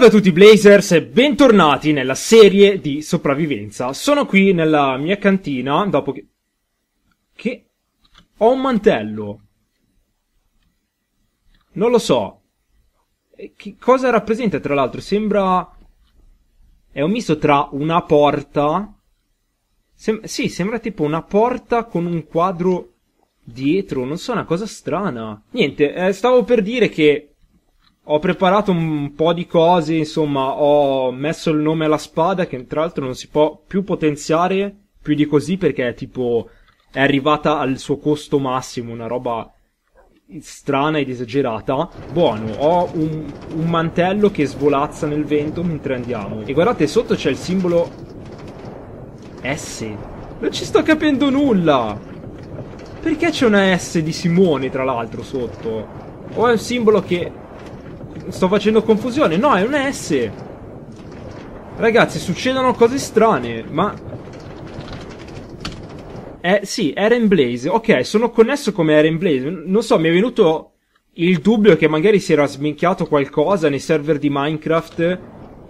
Salve a tutti Blazers e bentornati nella serie di sopravvivenza. Sono qui nella mia cantina dopo che... Che... Ho un mantello. Non lo so. Che cosa rappresenta tra l'altro? Sembra... È un misto tra una porta... Sem sì, sembra tipo una porta con un quadro dietro. Non so, una cosa strana. Niente, eh, stavo per dire che ho preparato un po' di cose, insomma, ho messo il nome alla spada che tra l'altro non si può più potenziare più di così perché è tipo è arrivata al suo costo massimo, una roba strana ed esagerata. Buono, ho un, un mantello che svolazza nel vento mentre andiamo. E guardate, sotto c'è il simbolo S. Non ci sto capendo nulla. Perché c'è una S di Simone, tra l'altro, sotto? O è un simbolo che sto facendo confusione. No, è un S. Ragazzi, succedono cose strane, ma... Eh, sì, Eren Blaze. Ok, sono connesso come Eren Blaze. Non so, mi è venuto il dubbio che magari si era sminchiato qualcosa nei server di Minecraft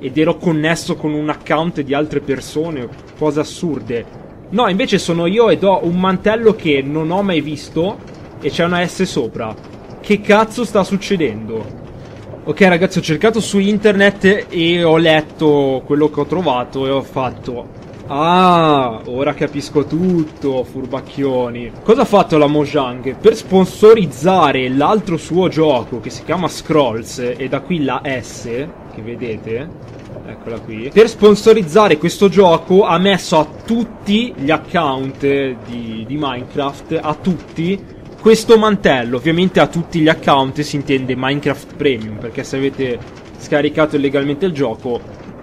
ed ero connesso con un account di altre persone, cose assurde. No, invece sono io ed ho un mantello che non ho mai visto e c'è una S sopra. Che cazzo sta succedendo? Ok ragazzi ho cercato su internet e ho letto quello che ho trovato e ho fatto Ah, ora capisco tutto, furbacchioni. Cosa ha fatto la Mojang? Per sponsorizzare l'altro suo gioco che si chiama Scrolls e da qui la S, che vedete, eccola qui. Per sponsorizzare questo gioco ha messo a tutti gli account di, di Minecraft, a tutti, questo mantello ovviamente a tutti gli account si intende Minecraft Premium, perché se avete scaricato illegalmente il gioco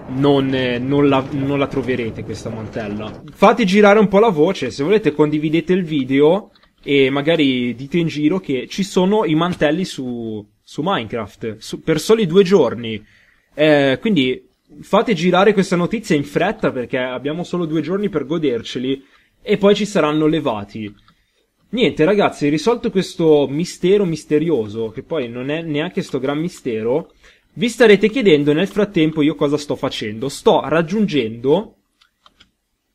non, eh, non, la, non la troverete questa mantella. Fate girare un po' la voce, se volete condividete il video e magari dite in giro che ci sono i mantelli su, su Minecraft su, per soli due giorni. Eh, quindi fate girare questa notizia in fretta perché abbiamo solo due giorni per goderceli e poi ci saranno levati. Niente ragazzi, risolto questo mistero misterioso, che poi non è neanche sto gran mistero, vi starete chiedendo nel frattempo io cosa sto facendo. Sto raggiungendo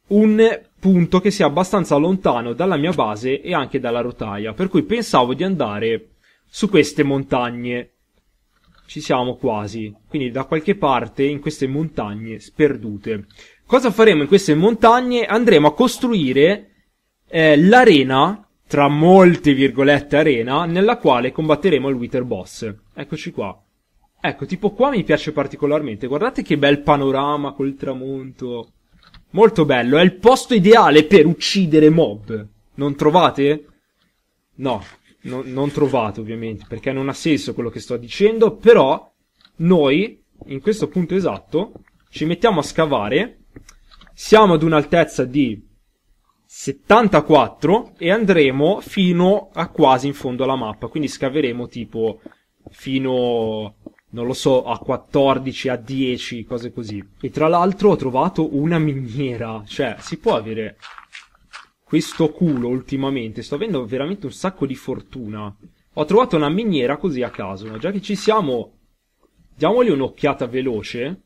un punto che sia abbastanza lontano dalla mia base e anche dalla rotaia, per cui pensavo di andare su queste montagne. Ci siamo quasi, quindi da qualche parte in queste montagne sperdute. Cosa faremo in queste montagne? Andremo a costruire eh, l'arena tra molte virgolette arena nella quale combatteremo il Wither Boss. Eccoci qua. Ecco, tipo qua mi piace particolarmente. Guardate che bel panorama col tramonto. Molto bello, è il posto ideale per uccidere mob. Non trovate? No, no non trovate ovviamente, perché non ha senso quello che sto dicendo, però noi, in questo punto esatto, ci mettiamo a scavare, siamo ad un'altezza di 74 e andremo fino a quasi in fondo alla mappa, quindi scaveremo tipo fino, non lo so, a 14, a 10, cose così. E tra l'altro ho trovato una miniera, cioè si può avere questo culo ultimamente, sto avendo veramente un sacco di fortuna. Ho trovato una miniera così a caso, ma già che ci siamo, diamogli un'occhiata veloce.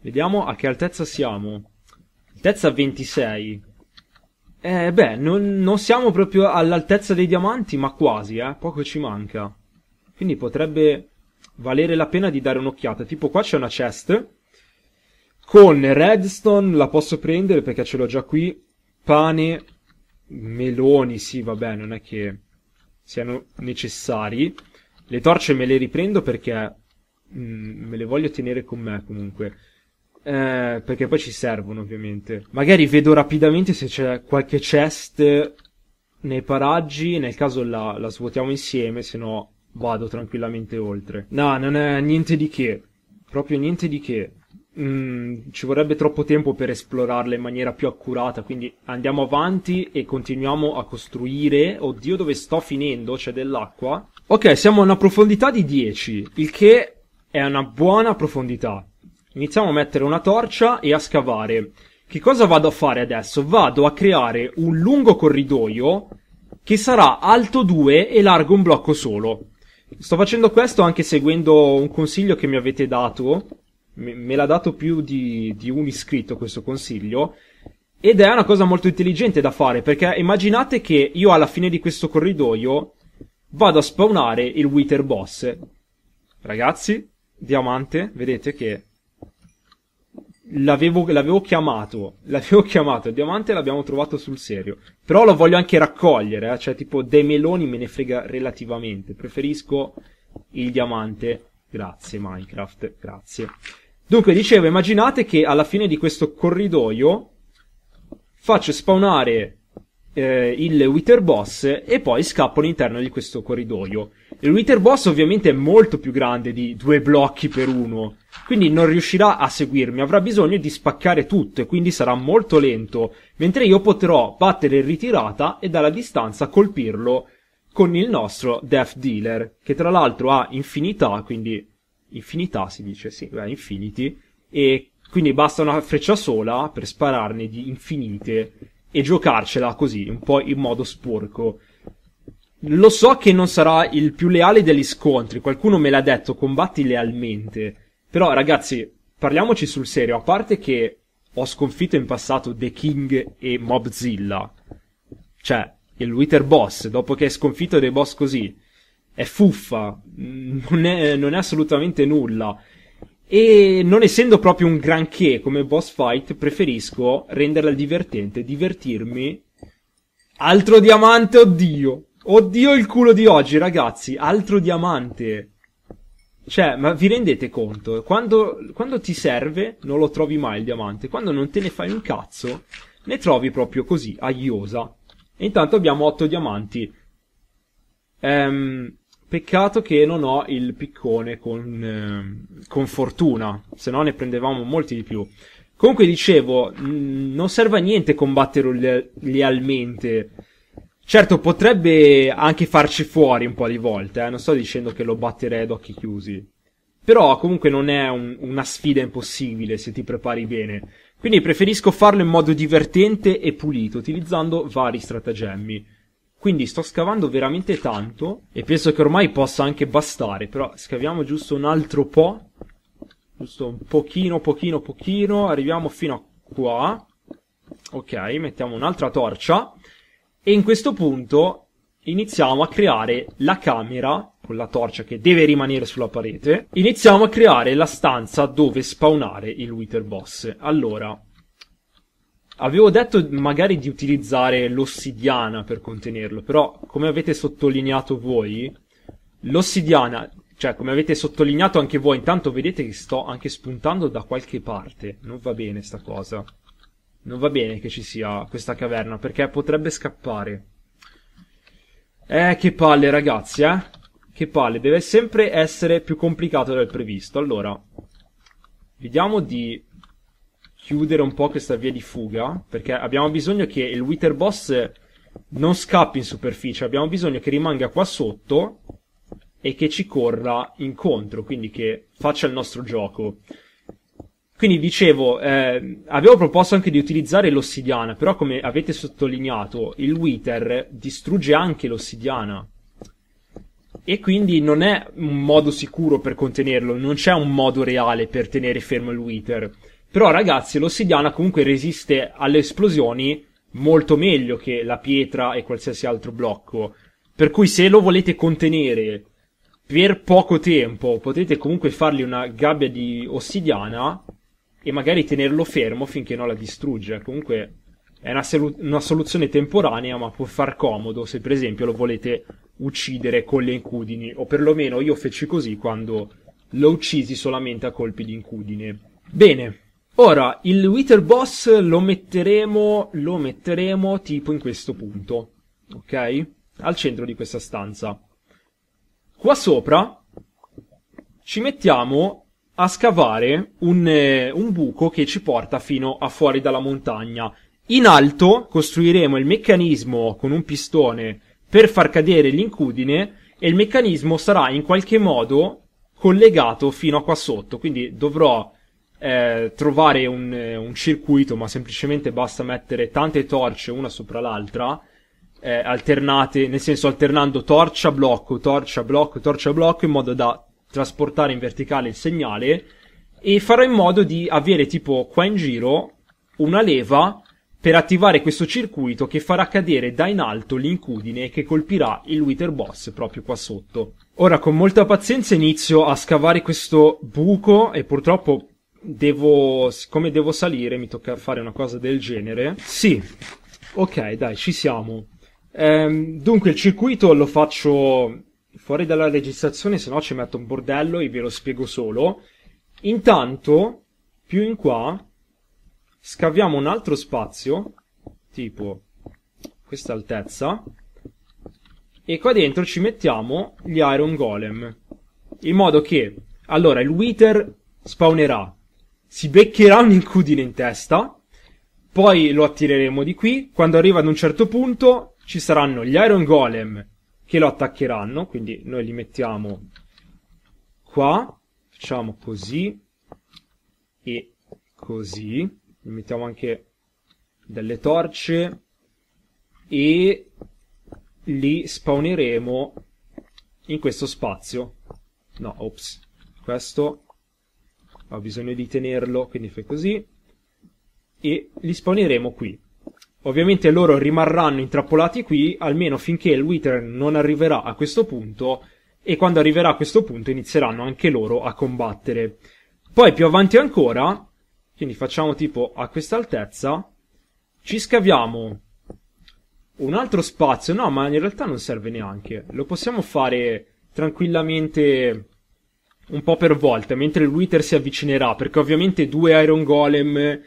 Vediamo a che altezza siamo. Altezza 26. Eh, beh, non, non siamo proprio all'altezza dei diamanti, ma quasi, eh. Poco ci manca. Quindi potrebbe valere la pena di dare un'occhiata. Tipo qua c'è una chest. Con redstone la posso prendere perché ce l'ho già qui. Pane, meloni, sì, vabbè, non è che siano necessari. Le torce me le riprendo perché mh, mm, me le voglio tenere con me comunque. Eh, perché poi ci servono ovviamente. Magari vedo rapidamente se c'è qualche chest nei paraggi, nel caso la, la svuotiamo insieme, se no vado tranquillamente oltre. No, non è niente di che, proprio niente di che. Mm, ci vorrebbe troppo tempo per esplorarla in maniera più accurata, quindi andiamo avanti e continuiamo a costruire. Oddio, dove sto finendo? C'è dell'acqua. Ok, siamo a una profondità di 10, il che è una buona profondità. Iniziamo a mettere una torcia e a scavare. Che cosa vado a fare adesso? Vado a creare un lungo corridoio che sarà alto 2 e largo un blocco solo. Sto facendo questo anche seguendo un consiglio che mi avete dato. Me l'ha dato più di, di un iscritto questo consiglio. Ed è una cosa molto intelligente da fare perché immaginate che io alla fine di questo corridoio vado a spawnare il Wither Boss. Ragazzi, diamante, vedete che l'avevo, l'avevo chiamato, l'avevo chiamato il diamante l'abbiamo trovato sul serio. Però lo voglio anche raccogliere, eh? cioè tipo dei meloni me ne frega relativamente, preferisco il diamante. Grazie Minecraft, grazie. Dunque, dicevo, immaginate che alla fine di questo corridoio faccio spawnare eh, il Wither Boss e poi scappo all'interno di questo corridoio. Il Wither Boss ovviamente è molto più grande di due blocchi per uno, quindi non riuscirà a seguirmi, avrà bisogno di spaccare tutto e quindi sarà molto lento, mentre io potrò battere in ritirata e dalla distanza colpirlo con il nostro Death Dealer, che tra l'altro ha infinità, quindi infinità si dice, sì, beh, infinity, e quindi basta una freccia sola per spararne di infinite e giocarcela così, un po' in modo sporco. Lo so che non sarà il più leale degli scontri, qualcuno me l'ha detto, combatti lealmente. Però ragazzi, parliamoci sul serio, a parte che ho sconfitto in passato The King e Mobzilla. Cioè, il Wither Boss, dopo che hai sconfitto dei boss così, è fuffa, non è, non è assolutamente nulla. E non essendo proprio un granché come boss fight, preferisco renderla divertente, divertirmi. Altro diamante, oddio! Oddio il culo di oggi, ragazzi! Altro diamante! Cioè, ma vi rendete conto? Quando, quando ti serve, non lo trovi mai il diamante. Quando non te ne fai un cazzo, ne trovi proprio così, a E intanto abbiamo otto diamanti. Ehm, Peccato che non ho il piccone con, eh, con fortuna, se no ne prendevamo molti di più. Comunque dicevo, non serve a niente combattere lealmente. Certo, potrebbe anche farci fuori un po' di volte, eh? non sto dicendo che lo batterei ad occhi chiusi. Però comunque non è un- una sfida impossibile se ti prepari bene. Quindi preferisco farlo in modo divertente e pulito, utilizzando vari stratagemmi. Quindi sto scavando veramente tanto e penso che ormai possa anche bastare, però scaviamo giusto un altro po', giusto un pochino, pochino, pochino, arriviamo fino a qua. Ok, mettiamo un'altra torcia e in questo punto iniziamo a creare la camera con la torcia che deve rimanere sulla parete. Iniziamo a creare la stanza dove spawnare il Wither Boss. Allora, Avevo detto magari di utilizzare l'ossidiana per contenerlo, però come avete sottolineato voi, l'ossidiana, cioè come avete sottolineato anche voi, intanto vedete che sto anche spuntando da qualche parte. Non va bene sta cosa. Non va bene che ci sia questa caverna, perché potrebbe scappare. Eh, che palle ragazzi, eh. Che palle, deve sempre essere più complicato del previsto. Allora, vediamo di chiudere un po' questa via di fuga, perché abbiamo bisogno che il Wither Boss non scappi in superficie, abbiamo bisogno che rimanga qua sotto e che ci corra incontro, quindi che faccia il nostro gioco. Quindi dicevo, eh, avevo proposto anche di utilizzare l'ossidiana, però come avete sottolineato, il Wither distrugge anche l'ossidiana. E quindi non è un modo sicuro per contenerlo, non c'è un modo reale per tenere fermo il Wither però ragazzi, l'ossidiana comunque resiste alle esplosioni molto meglio che la pietra e qualsiasi altro blocco. Per cui se lo volete contenere per poco tempo, potete comunque fargli una gabbia di ossidiana e magari tenerlo fermo finché non la distrugge. Comunque è una, solu- una soluzione temporanea, ma può far comodo se per esempio lo volete uccidere con le incudini, o perlomeno io feci così quando lo uccisi solamente a colpi di incudine. Bene, Ora, il Wither Boss lo metteremo, lo metteremo tipo in questo punto, ok? Al centro di questa stanza. Qua sopra ci mettiamo a scavare un, eh, un buco che ci porta fino a fuori dalla montagna. In alto costruiremo il meccanismo con un pistone per far cadere l'incudine e il meccanismo sarà in qualche modo collegato fino a qua sotto, quindi dovrò eh, trovare un, eh, un, circuito, ma semplicemente basta mettere tante torce una sopra l'altra, eh, alternate, nel senso alternando torcia, blocco, torcia, blocco, torcia, blocco, in modo da trasportare in verticale il segnale e farò in modo di avere tipo qua in giro una leva per attivare questo circuito che farà cadere da in alto l'incudine che colpirà il Wither Boss proprio qua sotto. Ora con molta pazienza inizio a scavare questo buco e purtroppo devo, siccome devo salire, mi tocca fare una cosa del genere. Sì, ok, dai, ci siamo. Ehm, dunque, il circuito lo faccio fuori dalla registrazione, se no ci metto un bordello e ve lo spiego solo. Intanto, più in qua, scaviamo un altro spazio, tipo questa altezza, e qua dentro ci mettiamo gli Iron Golem, in modo che, allora, il Wither spawnerà si beccherà un'incudine in testa, poi lo attireremo di qui, quando arriva ad un certo punto ci saranno gli Iron Golem che lo attaccheranno, quindi noi li mettiamo qua, facciamo così e così, gli mettiamo anche delle torce e li spawneremo in questo spazio. No, ops, questo ho bisogno di tenerlo, quindi fai così, e li spawneremo qui. Ovviamente loro rimarranno intrappolati qui, almeno finché il Wither non arriverà a questo punto, e quando arriverà a questo punto inizieranno anche loro a combattere. Poi più avanti ancora, quindi facciamo tipo a questa altezza, ci scaviamo un altro spazio, no ma in realtà non serve neanche, lo possiamo fare tranquillamente un po' per volta, mentre il Wither si avvicinerà, perché ovviamente due Iron Golem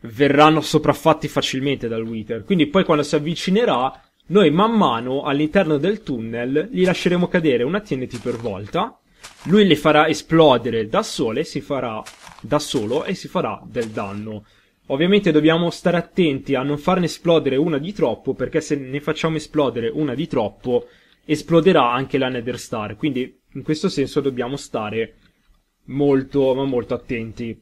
verranno sopraffatti facilmente dal Wither. Quindi poi quando si avvicinerà, noi man mano all'interno del tunnel gli lasceremo cadere una TNT per volta, lui le farà esplodere da sole, si farà da solo e si farà del danno. Ovviamente dobbiamo stare attenti a non farne esplodere una di troppo, perché se ne facciamo esplodere una di troppo, esploderà anche la Nether Star. Quindi in questo senso dobbiamo stare molto, ma molto attenti.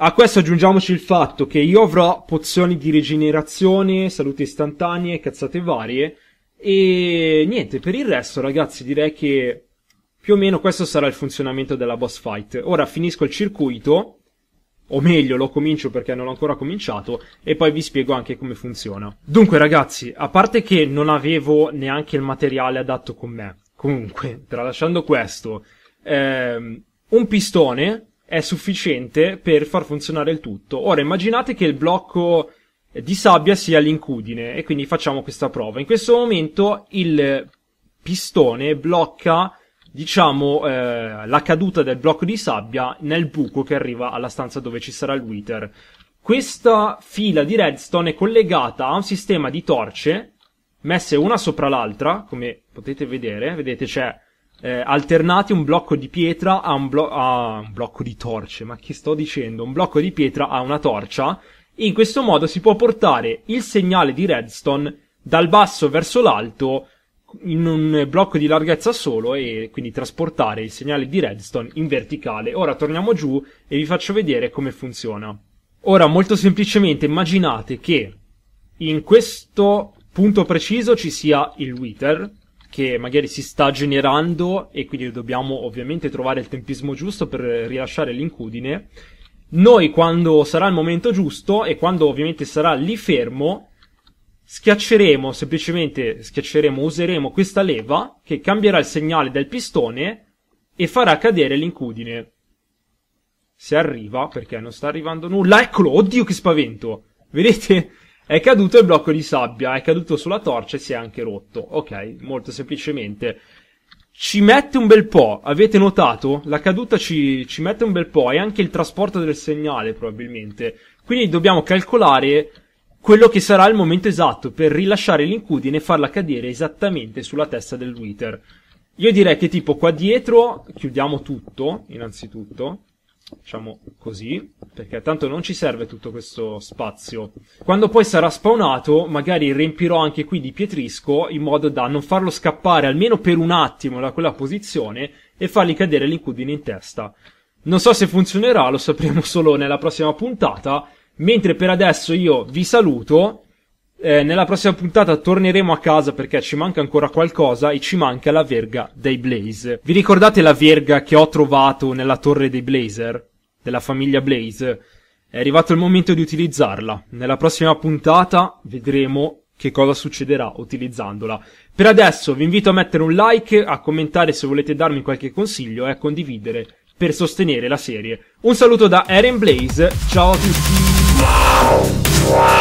A questo aggiungiamoci il fatto che io avrò pozioni di rigenerazione, salute istantanee, cazzate varie. E niente, per il resto, ragazzi, direi che più o meno questo sarà il funzionamento della boss fight. Ora finisco il circuito, o meglio lo comincio perché non l'ho ancora cominciato, e poi vi spiego anche come funziona. Dunque ragazzi, a parte che non avevo neanche il materiale adatto con me, Comunque, tralasciando questo, ehm, un pistone è sufficiente per far funzionare il tutto. Ora immaginate che il blocco di sabbia sia l'incudine e quindi facciamo questa prova. In questo momento il pistone blocca diciamo eh, la caduta del blocco di sabbia nel buco che arriva alla stanza dove ci sarà il Wither. Questa fila di redstone è collegata a un sistema di torce messe una sopra l'altra, come potete vedere, vedete c'è eh, alternati un blocco di pietra a un, blo- a un blocco di torce, ma che sto dicendo? Un blocco di pietra a una torcia, e in questo modo si può portare il segnale di redstone dal basso verso l'alto in un blocco di larghezza solo e quindi trasportare il segnale di redstone in verticale. Ora torniamo giù e vi faccio vedere come funziona. Ora molto semplicemente immaginate che in questo punto preciso ci sia il Wither che magari si sta generando e quindi dobbiamo ovviamente trovare il tempismo giusto per rilasciare l'incudine. Noi quando sarà il momento giusto e quando ovviamente sarà lì fermo, schiacceremo, semplicemente schiacceremo, useremo questa leva che cambierà il segnale del pistone e farà cadere l'incudine. Se arriva, perché non sta arrivando nulla, eccolo, oddio che spavento! Vedete? È caduto il blocco di sabbia, è caduto sulla torcia e si è anche rotto. Ok, molto semplicemente. Ci mette un bel po', avete notato? La caduta ci, ci mette un bel po' e anche il trasporto del segnale probabilmente. Quindi dobbiamo calcolare quello che sarà il momento esatto per rilasciare l'incudine e farla cadere esattamente sulla testa del Wither. Io direi che tipo qua dietro chiudiamo tutto, innanzitutto. Facciamo così, perché tanto non ci serve tutto questo spazio. Quando poi sarà spawnato, magari riempirò anche qui di pietrisco in modo da non farlo scappare almeno per un attimo da quella posizione e fargli cadere l'incudine in testa. Non so se funzionerà, lo sapremo solo nella prossima puntata. Mentre per adesso io vi saluto eh, nella prossima puntata torneremo a casa perché ci manca ancora qualcosa e ci manca la verga dei Blaze. Vi ricordate la verga che ho trovato nella torre dei Blazer? Della famiglia Blaze? È arrivato il momento di utilizzarla. Nella prossima puntata vedremo che cosa succederà utilizzandola. Per adesso vi invito a mettere un like, a commentare se volete darmi qualche consiglio e a condividere per sostenere la serie. Un saluto da Eren Blaze, ciao a tutti!